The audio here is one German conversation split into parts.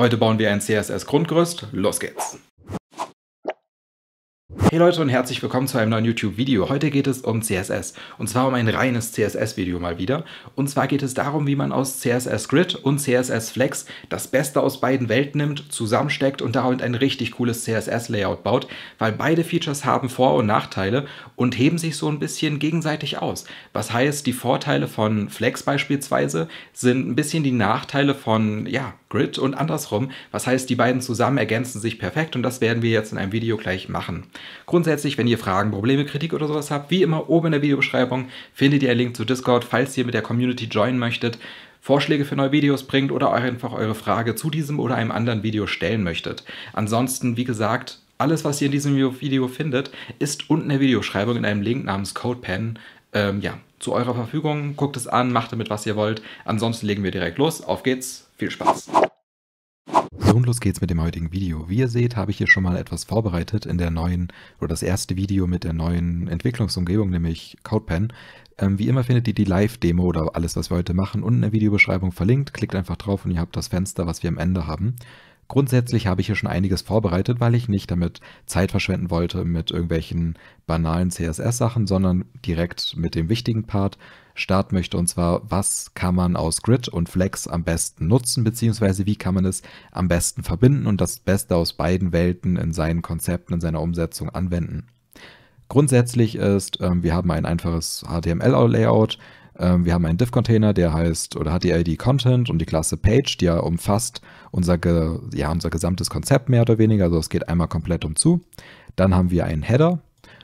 Heute bauen wir ein CSS-Grundgerüst. Los geht's! Hey Leute und herzlich willkommen zu einem neuen YouTube-Video. Heute geht es um CSS und zwar um ein reines CSS-Video mal wieder. Und zwar geht es darum, wie man aus CSS Grid und CSS Flex das Beste aus beiden Welten nimmt, zusammensteckt und damit ein richtig cooles CSS-Layout baut, weil beide Features haben Vor- und Nachteile und heben sich so ein bisschen gegenseitig aus. Was heißt, die Vorteile von Flex beispielsweise sind ein bisschen die Nachteile von, ja, Grid und andersrum. Was heißt, die beiden zusammen ergänzen sich perfekt und das werden wir jetzt in einem Video gleich machen. Grundsätzlich, wenn ihr Fragen, Probleme, Kritik oder sowas habt, wie immer oben in der Videobeschreibung findet ihr einen Link zu Discord, falls ihr mit der Community joinen möchtet. Vorschläge für neue Videos bringt oder einfach eure Frage zu diesem oder einem anderen Video stellen möchtet. Ansonsten, wie gesagt, alles, was ihr in diesem Video findet, ist unten in der Videobeschreibung in einem Link namens CodePen ähm, ja, zu eurer Verfügung. Guckt es an, macht damit, was ihr wollt. Ansonsten legen wir direkt los. Auf geht's. Viel Spaß. So und los geht's mit dem heutigen Video. Wie ihr seht, habe ich hier schon mal etwas vorbereitet in der neuen, oder das erste Video mit der neuen Entwicklungsumgebung, nämlich CodePen. Ähm, wie immer findet ihr die Live-Demo oder alles, was wir heute machen, unten in der Videobeschreibung verlinkt. Klickt einfach drauf und ihr habt das Fenster, was wir am Ende haben. Grundsätzlich habe ich hier schon einiges vorbereitet, weil ich nicht damit Zeit verschwenden wollte mit irgendwelchen banalen CSS-Sachen, sondern direkt mit dem wichtigen Part, starten möchte. Und zwar, was kann man aus Grid und Flex am besten nutzen, beziehungsweise wie kann man es am besten verbinden und das Beste aus beiden Welten in seinen Konzepten, in seiner Umsetzung anwenden. Grundsätzlich ist, ähm, wir haben ein einfaches HTML-Layout, ähm, wir haben einen Div-Container, der heißt oder hat die ID Content und die Klasse Page, die ja umfasst unser, ja, unser gesamtes Konzept mehr oder weniger. Also es geht einmal komplett um zu. Dann haben wir einen Header,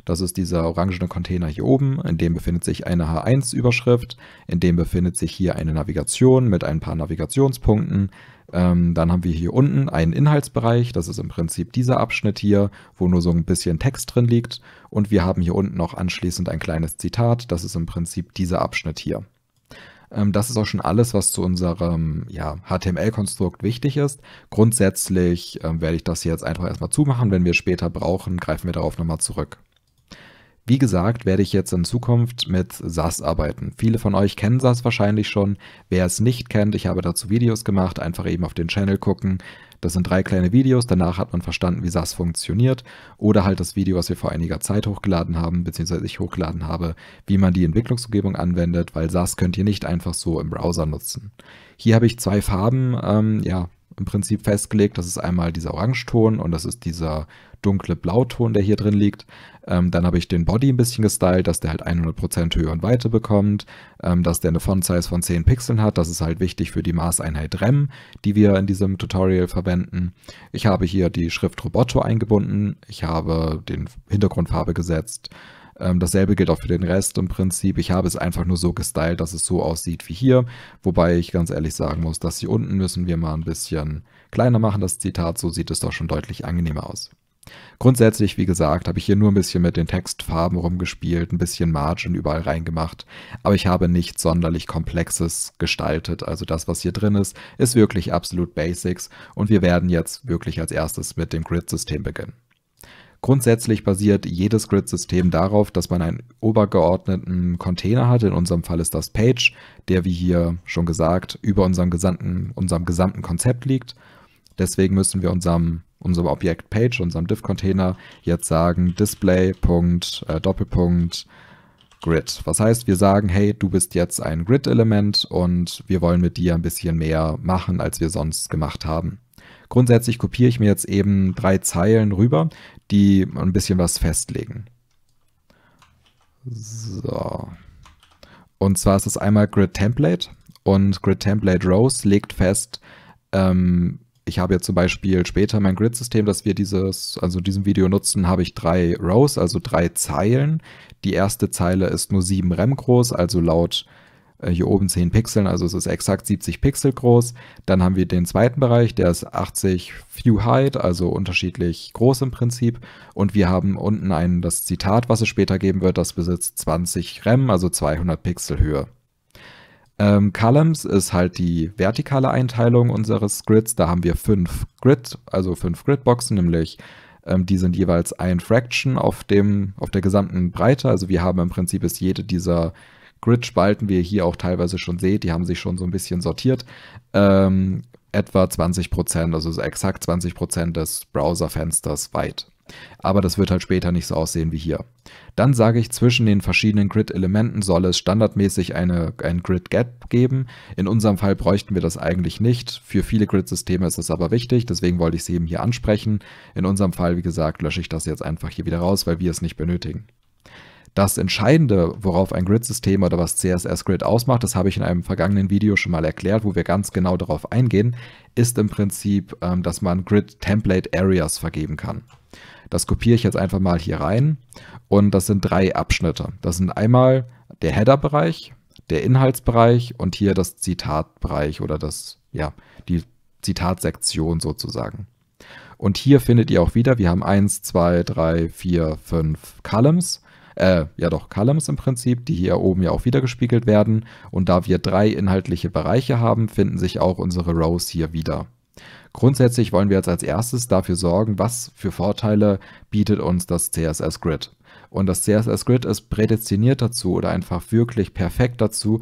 das ist dieser orangene Container hier oben, in dem befindet sich eine H1-Überschrift, in dem befindet sich hier eine Navigation mit ein paar Navigationspunkten. Ähm, dann haben wir hier unten einen Inhaltsbereich, das ist im Prinzip dieser Abschnitt hier, wo nur so ein bisschen Text drin liegt. Und wir haben hier unten noch anschließend ein kleines Zitat, das ist im Prinzip dieser Abschnitt hier ähm, das ist auch schon alles, was zu unserem ja, HTML-Konstrukt wichtig ist. Grundsätzlich äh, werde ich das hier jetzt einfach erstmal zumachen. Wenn wir später brauchen, greifen wir darauf nochmal zurück. Wie gesagt, werde ich jetzt in Zukunft mit SAS arbeiten. Viele von euch kennen SAS wahrscheinlich schon. Wer es nicht kennt, ich habe dazu Videos gemacht, einfach eben auf den Channel gucken. Das sind drei kleine Videos, danach hat man verstanden, wie SAS funktioniert. Oder halt das Video, was wir vor einiger Zeit hochgeladen haben, beziehungsweise ich hochgeladen habe, wie man die Entwicklungsumgebung anwendet, weil SAS könnt ihr nicht einfach so im Browser nutzen. Hier habe ich zwei Farben, ähm, ja, im Prinzip festgelegt. Das ist einmal dieser Orangeton und das ist dieser dunkle Blauton, der hier drin liegt. Ähm, dann habe ich den Body ein bisschen gestylt, dass der halt 100% Höhe und Weite bekommt, ähm, dass der eine Font-Size von 10 Pixeln hat. Das ist halt wichtig für die Maßeinheit REM, die wir in diesem Tutorial verwenden. Ich habe hier die Schrift Roboto eingebunden. Ich habe den Hintergrundfarbe gesetzt. Ähm, dasselbe gilt auch für den Rest im Prinzip. Ich habe es einfach nur so gestylt, dass es so aussieht wie hier. Wobei ich ganz ehrlich sagen muss, dass hier unten müssen wir mal ein bisschen kleiner machen, das Zitat. So sieht es doch schon deutlich angenehmer aus. Grundsätzlich, wie gesagt, habe ich hier nur ein bisschen mit den Textfarben rumgespielt, ein bisschen Margin überall reingemacht, aber ich habe nichts sonderlich Komplexes gestaltet. Also das, was hier drin ist, ist wirklich absolut Basics und wir werden jetzt wirklich als erstes mit dem Grid-System beginnen. Grundsätzlich basiert jedes Grid-System darauf, dass man einen obergeordneten Container hat. In unserem Fall ist das Page, der, wie hier schon gesagt, über unserem gesamten, unserem gesamten Konzept liegt. Deswegen müssen wir unserem, unserem Objekt Page, unserem Div-Container, jetzt sagen Display. Äh, Grid. Was heißt, wir sagen, hey, du bist jetzt ein Grid-Element und wir wollen mit dir ein bisschen mehr machen, als wir sonst gemacht haben. Grundsätzlich kopiere ich mir jetzt eben drei Zeilen rüber, die ein bisschen was festlegen. So. Und zwar ist es einmal Grid Template und Grid Template Rows legt fest, ähm, ich habe jetzt zum Beispiel später mein Grid-System, das wir dieses, also diesem Video nutzen, habe ich drei Rows, also drei Zeilen. Die erste Zeile ist nur 7 Rem groß, also laut äh, hier oben 10 Pixeln, also es ist exakt 70 Pixel groß. Dann haben wir den zweiten Bereich, der ist 80 View Height, also unterschiedlich groß im Prinzip. Und wir haben unten ein, das Zitat, was es später geben wird, das besitzt 20 Rem, also 200 Pixel Höhe. Ähm, Columns ist halt die vertikale Einteilung unseres Grids. Da haben wir fünf Grid, also fünf Gridboxen, nämlich ähm, die sind jeweils ein Fraction auf, dem, auf der gesamten Breite. Also wir haben im Prinzip ist jede dieser Grid-Spalten, wie ihr hier auch teilweise schon seht, die haben sich schon so ein bisschen sortiert, ähm, etwa 20 Prozent, also exakt 20 Prozent des Browserfensters weit. Aber das wird halt später nicht so aussehen wie hier. Dann sage ich, zwischen den verschiedenen Grid-Elementen soll es standardmäßig eine, ein Grid-Gap geben. In unserem Fall bräuchten wir das eigentlich nicht. Für viele Grid-Systeme ist das aber wichtig, deswegen wollte ich es eben hier ansprechen. In unserem Fall, wie gesagt, lösche ich das jetzt einfach hier wieder raus, weil wir es nicht benötigen. Das Entscheidende, worauf ein Grid-System oder was CSS-Grid ausmacht, das habe ich in einem vergangenen Video schon mal erklärt, wo wir ganz genau darauf eingehen, ist im Prinzip, ähm, dass man Grid-Template-Areas vergeben kann. Das kopiere ich jetzt einfach mal hier rein und das sind drei Abschnitte. Das sind einmal der Header-Bereich, der Inhaltsbereich und hier das Zitatbereich oder das, ja, die Zitatsektion sozusagen. Und hier findet ihr auch wieder, wir haben 1, 2, 3, 4, 5 Columns äh, ja doch, Columns im Prinzip, die hier oben ja auch wiedergespiegelt werden. Und da wir drei inhaltliche Bereiche haben, finden sich auch unsere Rows hier wieder. Grundsätzlich wollen wir jetzt als erstes dafür sorgen, was für Vorteile bietet uns das CSS-Grid. Und das CSS-Grid ist prädestiniert dazu oder einfach wirklich perfekt dazu,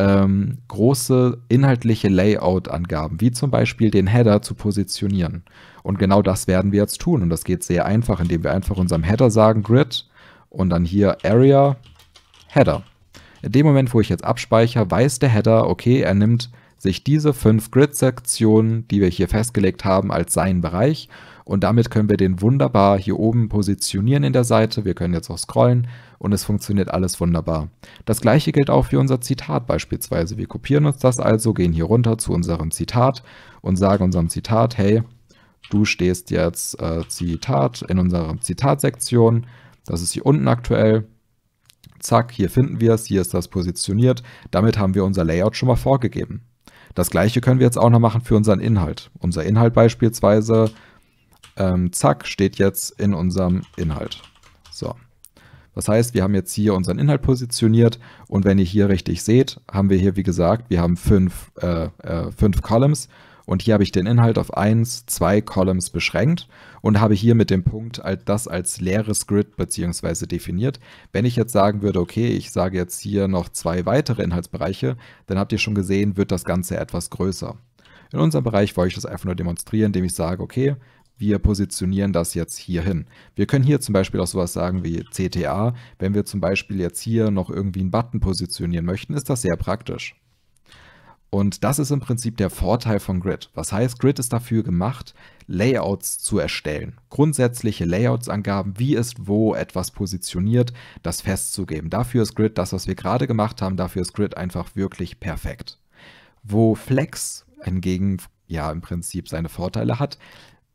ähm, große inhaltliche Layout-Angaben, wie zum Beispiel den Header, zu positionieren. Und genau das werden wir jetzt tun. Und das geht sehr einfach, indem wir einfach unserem Header sagen, Grid, und dann hier Area Header. In dem Moment, wo ich jetzt abspeichere, weiß der Header, okay, er nimmt sich diese fünf Grid-Sektionen, die wir hier festgelegt haben, als seinen Bereich und damit können wir den wunderbar hier oben positionieren in der Seite. Wir können jetzt auch scrollen und es funktioniert alles wunderbar. Das gleiche gilt auch für unser Zitat beispielsweise. Wir kopieren uns das also, gehen hier runter zu unserem Zitat und sagen unserem Zitat, hey, du stehst jetzt äh, Zitat in unserer Zitatsektion, das ist hier unten aktuell. Zack, hier finden wir es, hier ist das positioniert. Damit haben wir unser Layout schon mal vorgegeben. Das gleiche können wir jetzt auch noch machen für unseren Inhalt. Unser Inhalt beispielsweise, ähm, zack, steht jetzt in unserem Inhalt. So. Das heißt, wir haben jetzt hier unseren Inhalt positioniert und wenn ihr hier richtig seht, haben wir hier, wie gesagt, wir haben fünf, äh, äh, fünf Columns und hier habe ich den Inhalt auf 1, 2 Columns beschränkt und habe hier mit dem Punkt das als leeres Grid beziehungsweise definiert. Wenn ich jetzt sagen würde, okay, ich sage jetzt hier noch zwei weitere Inhaltsbereiche, dann habt ihr schon gesehen, wird das Ganze etwas größer. In unserem Bereich wollte ich das einfach nur demonstrieren, indem ich sage, okay, wir positionieren das jetzt hier hin. Wir können hier zum Beispiel auch sowas sagen wie CTA. Wenn wir zum Beispiel jetzt hier noch irgendwie einen Button positionieren möchten, ist das sehr praktisch. Und das ist im Prinzip der Vorteil von Grid. Was heißt, Grid ist dafür gemacht, Layouts zu erstellen. Grundsätzliche Layouts-Angaben, wie ist wo etwas positioniert, das festzugeben. Dafür ist Grid das, was wir gerade gemacht haben, dafür ist Grid einfach wirklich perfekt. Wo Flex hingegen ja im Prinzip seine Vorteile hat,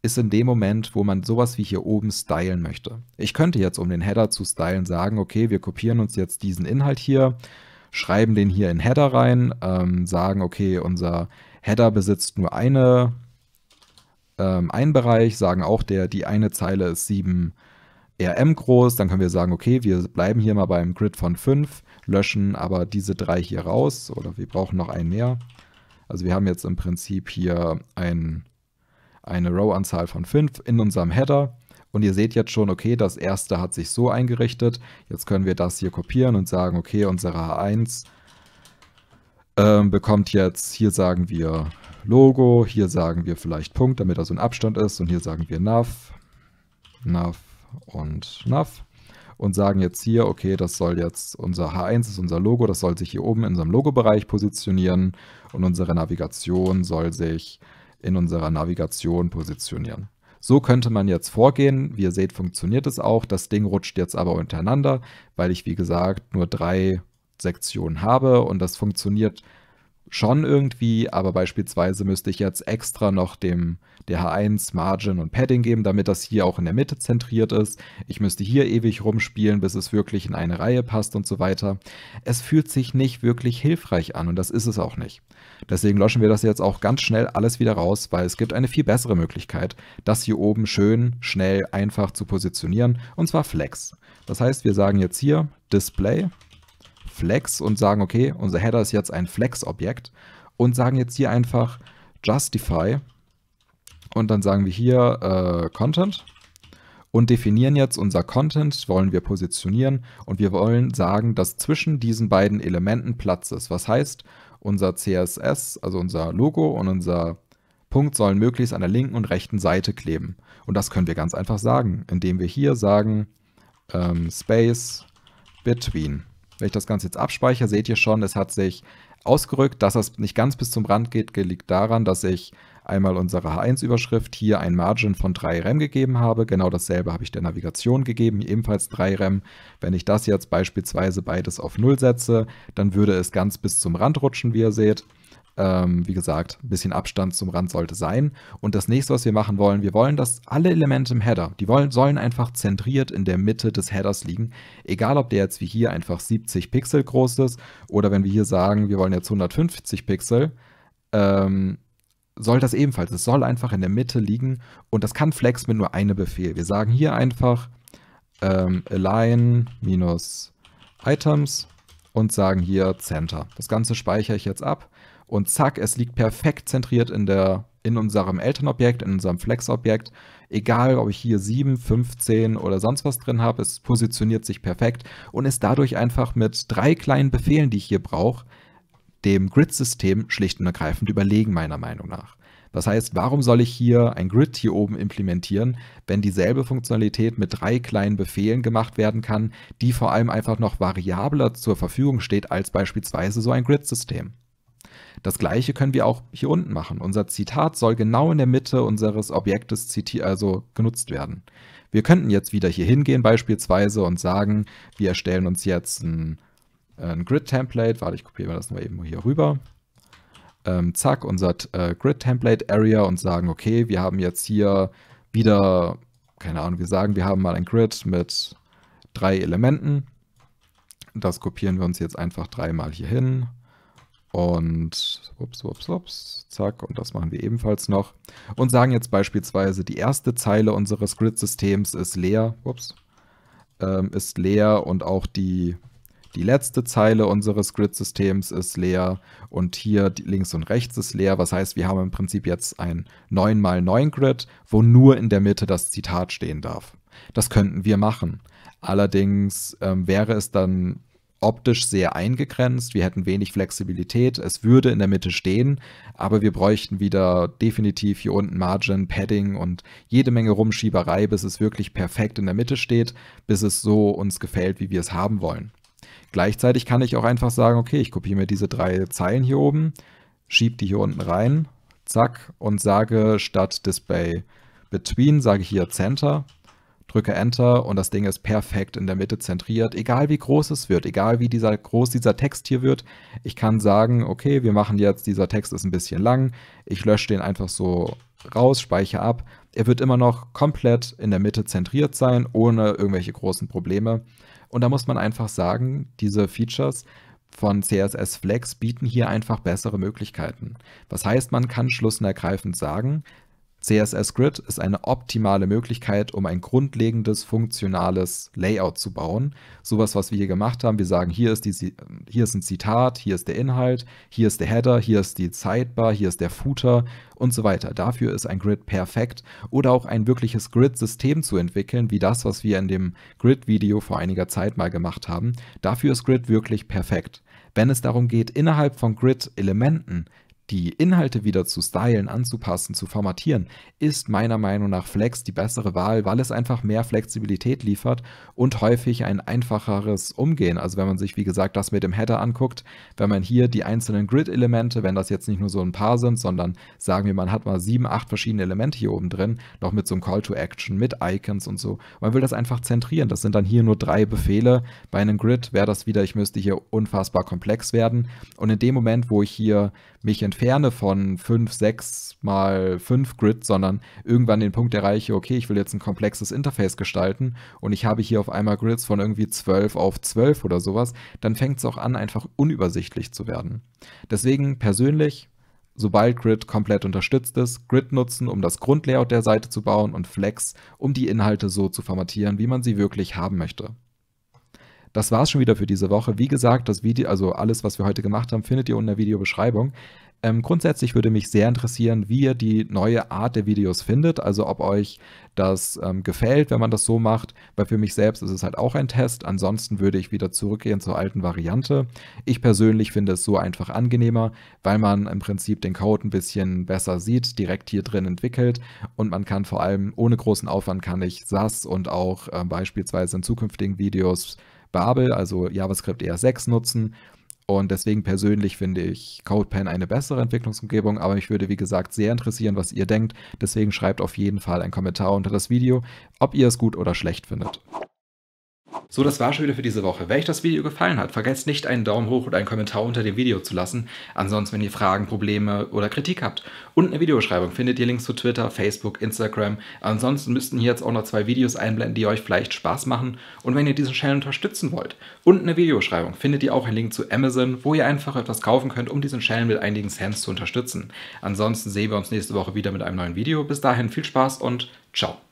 ist in dem Moment, wo man sowas wie hier oben stylen möchte. Ich könnte jetzt, um den Header zu stylen, sagen, okay, wir kopieren uns jetzt diesen Inhalt hier, schreiben den hier in Header rein, ähm, sagen, okay, unser Header besitzt nur eine, ähm, einen Bereich, sagen auch, der, die eine Zeile ist 7 RM groß, dann können wir sagen, okay, wir bleiben hier mal beim Grid von 5, löschen aber diese drei hier raus oder wir brauchen noch einen mehr. Also wir haben jetzt im Prinzip hier ein, eine Row-Anzahl von 5 in unserem Header und ihr seht jetzt schon, okay, das erste hat sich so eingerichtet. Jetzt können wir das hier kopieren und sagen, okay, unsere H1 ähm, bekommt jetzt, hier sagen wir Logo, hier sagen wir vielleicht Punkt, damit da so ein Abstand ist. Und hier sagen wir Nav, Nav und Nav und sagen jetzt hier, okay, das soll jetzt unser H1 ist unser Logo, das soll sich hier oben in unserem Logo-Bereich positionieren und unsere Navigation soll sich in unserer Navigation positionieren. So könnte man jetzt vorgehen. Wie ihr seht, funktioniert es auch. Das Ding rutscht jetzt aber untereinander, weil ich, wie gesagt, nur drei Sektionen habe und das funktioniert schon irgendwie, aber beispielsweise müsste ich jetzt extra noch dem DH1 Margin und Padding geben, damit das hier auch in der Mitte zentriert ist. Ich müsste hier ewig rumspielen, bis es wirklich in eine Reihe passt und so weiter. Es fühlt sich nicht wirklich hilfreich an und das ist es auch nicht. Deswegen löschen wir das jetzt auch ganz schnell alles wieder raus, weil es gibt eine viel bessere Möglichkeit, das hier oben schön, schnell, einfach zu positionieren und zwar Flex. Das heißt, wir sagen jetzt hier Display Flex und sagen, okay, unser Header ist jetzt ein Flex-Objekt und sagen jetzt hier einfach Justify und dann sagen wir hier äh, Content und definieren jetzt unser Content, wollen wir positionieren und wir wollen sagen, dass zwischen diesen beiden Elementen Platz ist. Was heißt, unser CSS, also unser Logo und unser Punkt sollen möglichst an der linken und rechten Seite kleben. Und das können wir ganz einfach sagen, indem wir hier sagen ähm, Space Between. Wenn ich das Ganze jetzt abspeichere, seht ihr schon, es hat sich ausgerückt. Dass das nicht ganz bis zum Rand geht, liegt daran, dass ich einmal unsere H1-Überschrift hier ein Margin von 3 Rem gegeben habe. Genau dasselbe habe ich der Navigation gegeben, ebenfalls 3 Rem. Wenn ich das jetzt beispielsweise beides auf 0 setze, dann würde es ganz bis zum Rand rutschen, wie ihr seht ähm, wie gesagt, ein bisschen Abstand zum Rand sollte sein. Und das nächste, was wir machen wollen, wir wollen, dass alle Elemente im Header, die wollen, sollen einfach zentriert in der Mitte des Headers liegen. Egal, ob der jetzt wie hier einfach 70 Pixel groß ist oder wenn wir hier sagen, wir wollen jetzt 150 Pixel, ähm, soll das ebenfalls. Es soll einfach in der Mitte liegen und das kann Flex mit nur einem Befehl. Wir sagen hier einfach ähm, align minus items und sagen hier Center. Das Ganze speichere ich jetzt ab und zack, es liegt perfekt zentriert in, der, in unserem Elternobjekt, in unserem Flex-Objekt. Egal, ob ich hier 7, 15 oder sonst was drin habe, es positioniert sich perfekt und ist dadurch einfach mit drei kleinen Befehlen, die ich hier brauche, dem Grid-System schlicht und ergreifend überlegen, meiner Meinung nach. Das heißt, warum soll ich hier ein Grid hier oben implementieren, wenn dieselbe Funktionalität mit drei kleinen Befehlen gemacht werden kann, die vor allem einfach noch variabler zur Verfügung steht als beispielsweise so ein Grid-System? Das gleiche können wir auch hier unten machen. Unser Zitat soll genau in der Mitte unseres Objektes also genutzt werden. Wir könnten jetzt wieder hier hingehen beispielsweise und sagen, wir erstellen uns jetzt ein, ein Grid-Template. Warte, ich kopiere das mal eben hier rüber. Ähm, zack, unser äh, Grid-Template-Area und sagen, okay, wir haben jetzt hier wieder, keine Ahnung, wir sagen, wir haben mal ein Grid mit drei Elementen. Das kopieren wir uns jetzt einfach dreimal hier hin. Und ups, ups, ups, zack, und das machen wir ebenfalls noch. Und sagen jetzt beispielsweise, die erste Zeile unseres Grid-Systems ist leer, ups, ähm, ist leer und auch die, die letzte Zeile unseres Grid-Systems ist leer und hier links und rechts ist leer. Was heißt, wir haben im Prinzip jetzt ein 9x9-Grid, wo nur in der Mitte das Zitat stehen darf. Das könnten wir machen. Allerdings ähm, wäre es dann optisch sehr eingegrenzt, wir hätten wenig Flexibilität, es würde in der Mitte stehen, aber wir bräuchten wieder definitiv hier unten Margin, Padding und jede Menge Rumschieberei, bis es wirklich perfekt in der Mitte steht, bis es so uns gefällt, wie wir es haben wollen. Gleichzeitig kann ich auch einfach sagen, okay, ich kopiere mir diese drei Zeilen hier oben, schiebe die hier unten rein, zack, und sage statt Display Between, sage ich hier Center drücke Enter und das Ding ist perfekt in der Mitte zentriert, egal wie groß es wird, egal wie dieser, groß dieser Text hier wird. Ich kann sagen, okay, wir machen jetzt, dieser Text ist ein bisschen lang, ich lösche den einfach so raus, speichere ab. Er wird immer noch komplett in der Mitte zentriert sein, ohne irgendwelche großen Probleme. Und da muss man einfach sagen, diese Features von CSS Flex bieten hier einfach bessere Möglichkeiten. Was heißt, man kann schlussen sagen, CSS Grid ist eine optimale Möglichkeit, um ein grundlegendes, funktionales Layout zu bauen. Sowas, was wir hier gemacht haben. Wir sagen, hier ist, die, hier ist ein Zitat, hier ist der Inhalt, hier ist der Header, hier ist die Zeitbar, hier ist der Footer und so weiter. Dafür ist ein Grid perfekt. Oder auch ein wirkliches Grid-System zu entwickeln, wie das, was wir in dem Grid-Video vor einiger Zeit mal gemacht haben. Dafür ist Grid wirklich perfekt. Wenn es darum geht, innerhalb von Grid-Elementen die Inhalte wieder zu stylen, anzupassen, zu formatieren, ist meiner Meinung nach Flex die bessere Wahl, weil es einfach mehr Flexibilität liefert und häufig ein einfacheres Umgehen. Also wenn man sich, wie gesagt, das mit dem Header anguckt, wenn man hier die einzelnen Grid-Elemente, wenn das jetzt nicht nur so ein paar sind, sondern sagen wir, man hat mal sieben, acht verschiedene Elemente hier oben drin, noch mit so einem Call to Action, mit Icons und so. Man will das einfach zentrieren. Das sind dann hier nur drei Befehle. Bei einem Grid wäre das wieder, ich müsste hier unfassbar komplex werden. Und in dem Moment, wo ich hier mich entscheide, Ferne von 5, 6 mal 5 Grid, sondern irgendwann den Punkt erreiche, okay, ich will jetzt ein komplexes Interface gestalten und ich habe hier auf einmal Grids von irgendwie 12 auf 12 oder sowas, dann fängt es auch an, einfach unübersichtlich zu werden. Deswegen persönlich, sobald Grid komplett unterstützt ist, Grid nutzen, um das Grundlayout der Seite zu bauen und Flex, um die Inhalte so zu formatieren, wie man sie wirklich haben möchte. Das war es schon wieder für diese Woche. Wie gesagt, das Video, also alles, was wir heute gemacht haben, findet ihr unten in der Videobeschreibung. Ähm, grundsätzlich würde mich sehr interessieren, wie ihr die neue Art der Videos findet, also ob euch das ähm, gefällt, wenn man das so macht, weil für mich selbst ist es halt auch ein Test. Ansonsten würde ich wieder zurückgehen zur alten Variante. Ich persönlich finde es so einfach angenehmer, weil man im Prinzip den Code ein bisschen besser sieht, direkt hier drin entwickelt und man kann vor allem ohne großen Aufwand kann ich SAS und auch äh, beispielsweise in zukünftigen Videos Babel, also JavaScript er 6 nutzen. Und deswegen persönlich finde ich CodePen eine bessere Entwicklungsumgebung, aber mich würde wie gesagt sehr interessieren, was ihr denkt. Deswegen schreibt auf jeden Fall einen Kommentar unter das Video, ob ihr es gut oder schlecht findet. So, das war schon wieder für diese Woche. Wenn euch das Video gefallen hat, vergesst nicht einen Daumen hoch oder einen Kommentar unter dem Video zu lassen. Ansonsten, wenn ihr Fragen, Probleme oder Kritik habt. Und der Videobeschreibung findet ihr Links zu Twitter, Facebook, Instagram. Ansonsten müssten hier jetzt auch noch zwei Videos einblenden, die euch vielleicht Spaß machen. Und wenn ihr diesen Channel unterstützen wollt unten in der Videobeschreibung, findet ihr auch einen Link zu Amazon, wo ihr einfach etwas kaufen könnt, um diesen Channel mit einigen Cents zu unterstützen. Ansonsten sehen wir uns nächste Woche wieder mit einem neuen Video. Bis dahin viel Spaß und ciao.